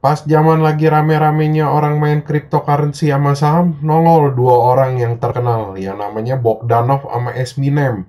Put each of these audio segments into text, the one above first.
Pas zaman lagi rame-ramenya orang main cryptocurrency sama saham, nongol dua orang yang terkenal yang namanya Bogdanov sama Esminem.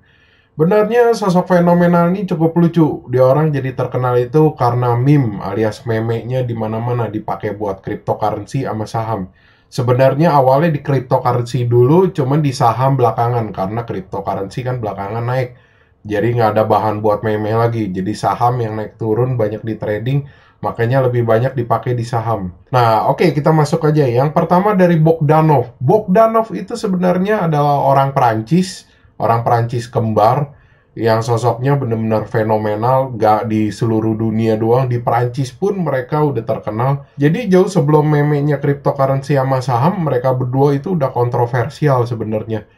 Benarnya sosok fenomenal ini cukup lucu. Dia orang jadi terkenal itu karena meme alias memenya di mana-mana dipakai buat cryptocurrency sama saham. Sebenarnya awalnya di cryptocurrency dulu, cuman di saham belakangan karena cryptocurrency kan belakangan naik. Jadi nggak ada bahan buat meme lagi. Jadi saham yang naik turun banyak di trading Makanya lebih banyak dipakai di saham. Nah, oke okay, kita masuk aja. Yang pertama dari Bogdanov. Bogdanov itu sebenarnya adalah orang Perancis, orang Perancis kembar yang sosoknya benar-benar fenomenal gak di seluruh dunia doang di Perancis pun mereka udah terkenal jadi jauh sebelum memenya cryptocurrency sama saham mereka berdua itu udah kontroversial sebenarnya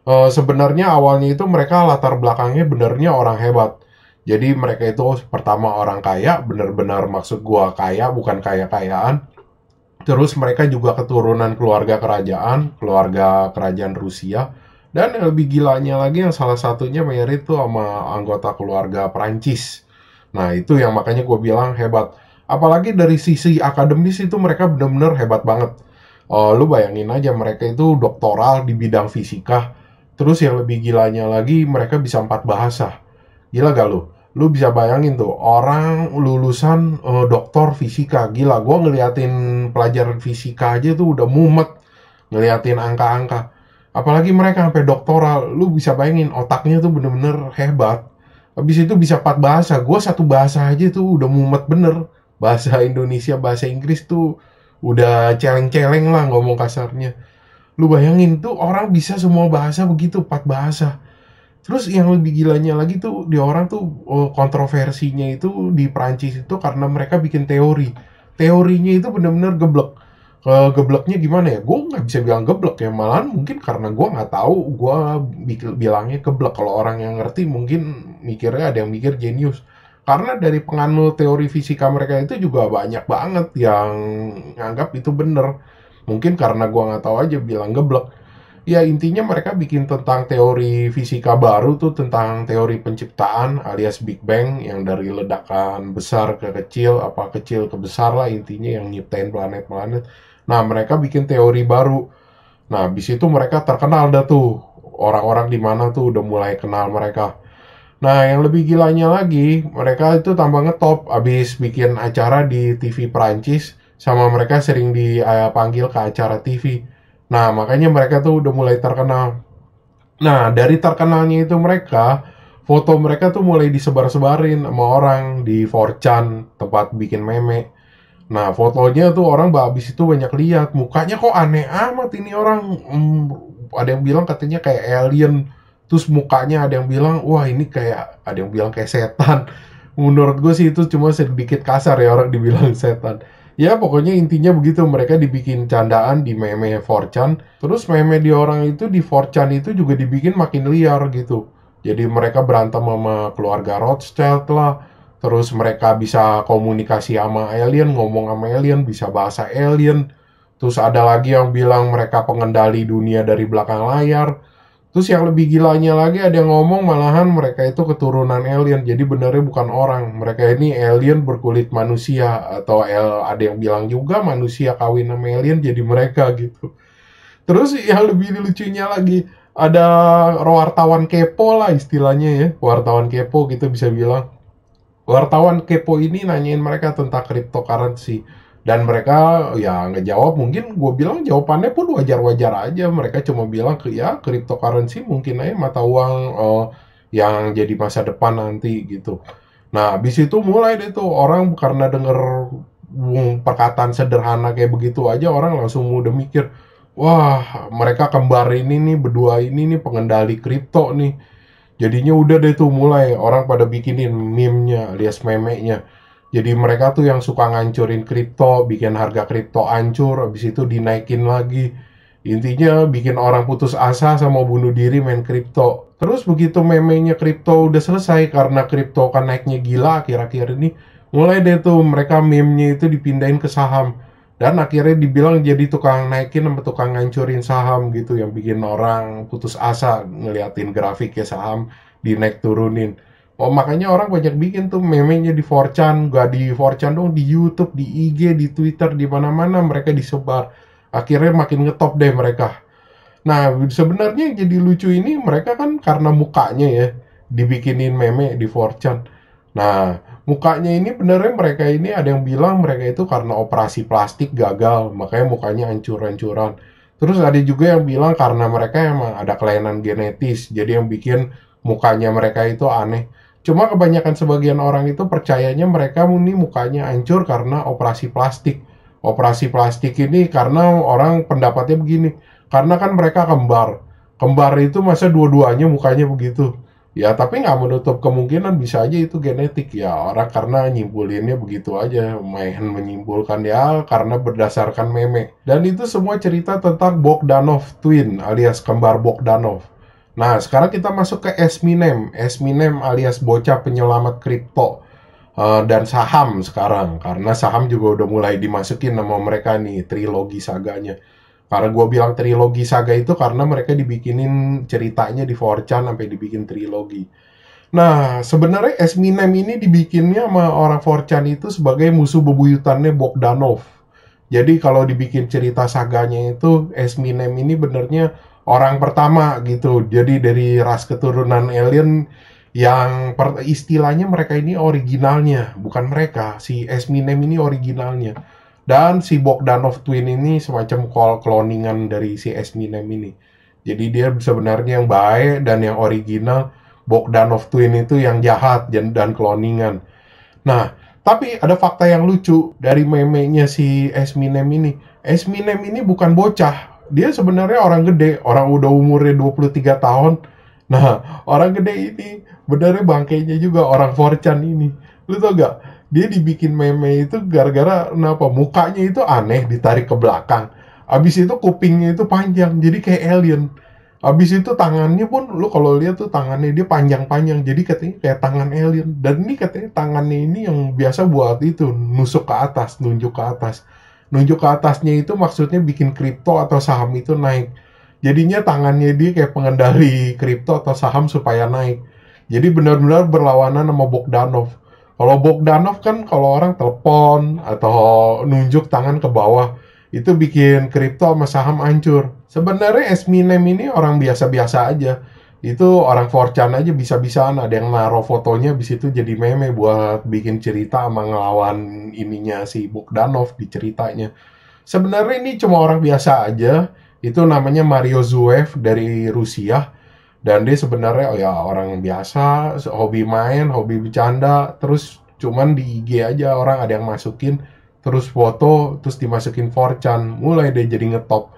e, sebenarnya awalnya itu mereka latar belakangnya benarnya orang hebat jadi mereka itu pertama orang kaya, benar-benar maksud gua kaya bukan kaya-kayaan. Terus mereka juga keturunan keluarga kerajaan, keluarga kerajaan Rusia. Dan lebih gilanya lagi yang salah satunya Mary itu sama anggota keluarga Perancis. Nah itu yang makanya gue bilang hebat. Apalagi dari sisi akademis itu mereka benar-benar hebat banget. Uh, lu bayangin aja mereka itu doktoral di bidang fisika. Terus yang lebih gilanya lagi mereka bisa empat bahasa. Gila gak lu? lu bisa bayangin tuh orang lulusan uh, doktor fisika gila gue ngeliatin pelajaran fisika aja tuh udah mumet ngeliatin angka-angka apalagi mereka sampai doktoral lu bisa bayangin otaknya tuh bener-bener hebat habis itu bisa empat bahasa gue satu bahasa aja tuh udah mumet bener bahasa Indonesia bahasa Inggris tuh udah celeng-celeng lah ngomong kasarnya lu bayangin tuh orang bisa semua bahasa begitu empat bahasa Terus yang lebih gilanya lagi tuh di orang tuh oh, kontroversinya itu di Prancis itu karena mereka bikin teori. Teorinya itu benar-benar geblek. Ke gebleknya gimana ya? Gue nggak bisa bilang geblek ya, malahan mungkin karena gue nggak tahu, gue bilangnya geblek. Kalau orang yang ngerti mungkin mikirnya ada yang mikir jenius. Karena dari penganut teori fisika mereka itu juga banyak banget yang nganggap itu bener. Mungkin karena gue nggak tahu aja bilang geblek ya intinya mereka bikin tentang teori fisika baru tuh tentang teori penciptaan alias Big Bang yang dari ledakan besar ke kecil apa kecil ke besar lah intinya yang nyiptain planet-planet. Nah mereka bikin teori baru. Nah abis itu mereka terkenal dah tuh orang-orang di mana tuh udah mulai kenal mereka. Nah yang lebih gilanya lagi mereka itu tambah ngetop abis bikin acara di TV Perancis sama mereka sering dipanggil ke acara TV. Nah, makanya mereka tuh udah mulai terkenal. Nah, dari terkenalnya itu mereka, foto mereka tuh mulai disebar-sebarin sama orang di 4chan, tempat bikin meme. Nah, fotonya tuh orang habis itu banyak lihat, mukanya kok aneh amat ini orang. Hmm, ada yang bilang katanya kayak alien, terus mukanya ada yang bilang, wah ini kayak, ada yang bilang kayak setan. Menurut gue sih itu cuma sedikit kasar ya orang dibilang setan ya pokoknya intinya begitu mereka dibikin candaan di meme 4 terus meme di orang itu di 4 itu juga dibikin makin liar gitu jadi mereka berantem sama keluarga Rothschild lah terus mereka bisa komunikasi sama alien ngomong sama alien bisa bahasa alien terus ada lagi yang bilang mereka pengendali dunia dari belakang layar Terus yang lebih gilanya lagi ada yang ngomong malahan mereka itu keturunan alien. Jadi benernya bukan orang. Mereka ini alien berkulit manusia atau ada yang bilang juga manusia kawin sama alien jadi mereka gitu. Terus yang lebih lucunya lagi ada wartawan kepo lah istilahnya ya. Wartawan kepo gitu bisa bilang. Wartawan kepo ini nanyain mereka tentang cryptocurrency dan mereka ya nggak jawab mungkin gue bilang jawabannya pun wajar-wajar aja mereka cuma bilang ya cryptocurrency mungkin aja mata uang uh, yang jadi masa depan nanti gitu nah abis itu mulai deh tuh orang karena denger perkataan sederhana kayak begitu aja orang langsung udah mikir wah mereka kembar ini nih berdua ini nih pengendali kripto nih jadinya udah deh tuh mulai orang pada bikinin meme-nya alias meme-nya. Jadi mereka tuh yang suka ngancurin kripto, bikin harga kripto hancur, habis itu dinaikin lagi. Intinya bikin orang putus asa sama bunuh diri main kripto. Terus begitu memenya kripto udah selesai karena kripto kan naiknya gila akhir-akhir ini, mulai deh tuh mereka meme-nya itu dipindahin ke saham. Dan akhirnya dibilang jadi tukang naikin sama tukang ngancurin saham gitu yang bikin orang putus asa ngeliatin grafiknya saham dinaik turunin Oh, makanya orang banyak bikin tuh memenya di 4chan, gak di 4 dong, di YouTube, di IG, di Twitter, di mana-mana mereka disebar. Akhirnya makin ngetop deh mereka. Nah, sebenarnya jadi lucu ini mereka kan karena mukanya ya dibikinin meme di 4 Nah, mukanya ini benernya mereka ini ada yang bilang mereka itu karena operasi plastik gagal, makanya mukanya hancur-hancuran. Terus ada juga yang bilang karena mereka emang ada kelainan genetis, jadi yang bikin mukanya mereka itu aneh Cuma kebanyakan sebagian orang itu percayanya mereka ini mukanya hancur karena operasi plastik. Operasi plastik ini karena orang pendapatnya begini. Karena kan mereka kembar. Kembar itu masa dua-duanya mukanya begitu. Ya tapi nggak menutup kemungkinan bisa aja itu genetik ya orang karena nyimpulinnya begitu aja main menyimpulkan ya karena berdasarkan meme dan itu semua cerita tentang Bogdanov twin alias kembar Bogdanov Nah, sekarang kita masuk ke Esminem. Esminem alias bocah penyelamat kripto uh, dan saham sekarang. Karena saham juga udah mulai dimasukin sama mereka nih, trilogi saganya. Karena gue bilang trilogi saga itu karena mereka dibikinin ceritanya di 4 sampai dibikin trilogi. Nah, sebenarnya Esminem ini dibikinnya sama orang 4 itu sebagai musuh bebuyutannya Bogdanov. Jadi kalau dibikin cerita saganya itu Esminem ini benernya orang pertama gitu. Jadi dari ras keturunan alien yang per, istilahnya mereka ini originalnya, bukan mereka. Si Esminem ini originalnya. Dan si Bogdanov Twin ini semacam call cloningan dari si Esminem ini. Jadi dia sebenarnya yang baik dan yang original Bogdanov Twin itu yang jahat dan cloningan. Nah, tapi ada fakta yang lucu dari meme nya si Esminem ini. Esminem ini bukan bocah, dia sebenarnya orang gede, orang udah umurnya 23 tahun. Nah, orang gede ini benernya bangkainya juga orang forchan ini. Lu tau gak? Dia dibikin meme itu gara-gara kenapa? Mukanya itu aneh ditarik ke belakang. Abis itu kupingnya itu panjang, jadi kayak alien. Abis itu tangannya pun lu kalau lihat tuh tangannya dia panjang-panjang jadi katanya kayak tangan alien dan ini katanya tangannya ini yang biasa buat itu nusuk ke atas, nunjuk ke atas nunjuk ke atasnya itu maksudnya bikin kripto atau saham itu naik. Jadinya tangannya dia kayak pengendali kripto atau saham supaya naik. Jadi benar-benar berlawanan sama Bogdanov. Kalau Bogdanov kan kalau orang telepon atau nunjuk tangan ke bawah itu bikin kripto sama saham hancur. Sebenarnya Esminem ini orang biasa-biasa aja itu orang forcan aja bisa-bisaan ada yang naruh fotonya bis itu jadi meme buat bikin cerita sama ngelawan ininya si Bogdanov di ceritanya sebenarnya ini cuma orang biasa aja itu namanya Mario Zuev dari Rusia dan dia sebenarnya oh ya orang biasa hobi main hobi bercanda terus cuman di IG aja orang ada yang masukin terus foto terus dimasukin forcan mulai dia jadi ngetop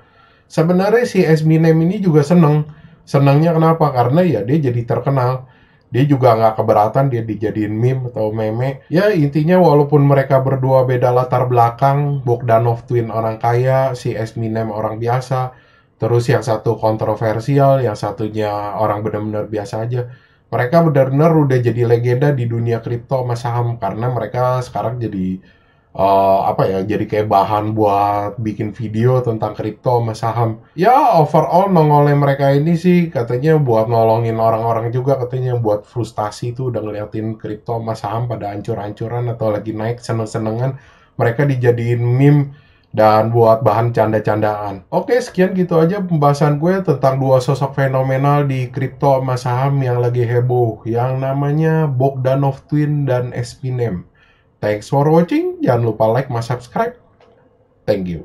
sebenarnya si Esminem ini juga seneng senangnya kenapa karena ya dia jadi terkenal dia juga nggak keberatan dia dijadiin meme atau meme ya intinya walaupun mereka berdua beda latar belakang Bogdanov twin orang kaya si Esminem orang biasa terus yang satu kontroversial yang satunya orang benar-benar biasa aja mereka benar-benar udah jadi legenda di dunia kripto sama saham karena mereka sekarang jadi uh, apa ya jadi kayak bahan buat bikin video tentang kripto sama saham ya overall nongolnya mereka ini sih katanya buat nolongin orang-orang juga katanya buat frustasi tuh udah ngeliatin kripto sama saham pada ancur-ancuran atau lagi naik seneng-senengan mereka dijadiin meme dan buat bahan canda-candaan. Oke, sekian gitu aja pembahasan gue tentang dua sosok fenomenal di kripto sama saham yang lagi heboh, yang namanya Bogdanov Twin dan Espinem. Thanks for watching. Jangan lupa like, Thank subscribe. Thank you.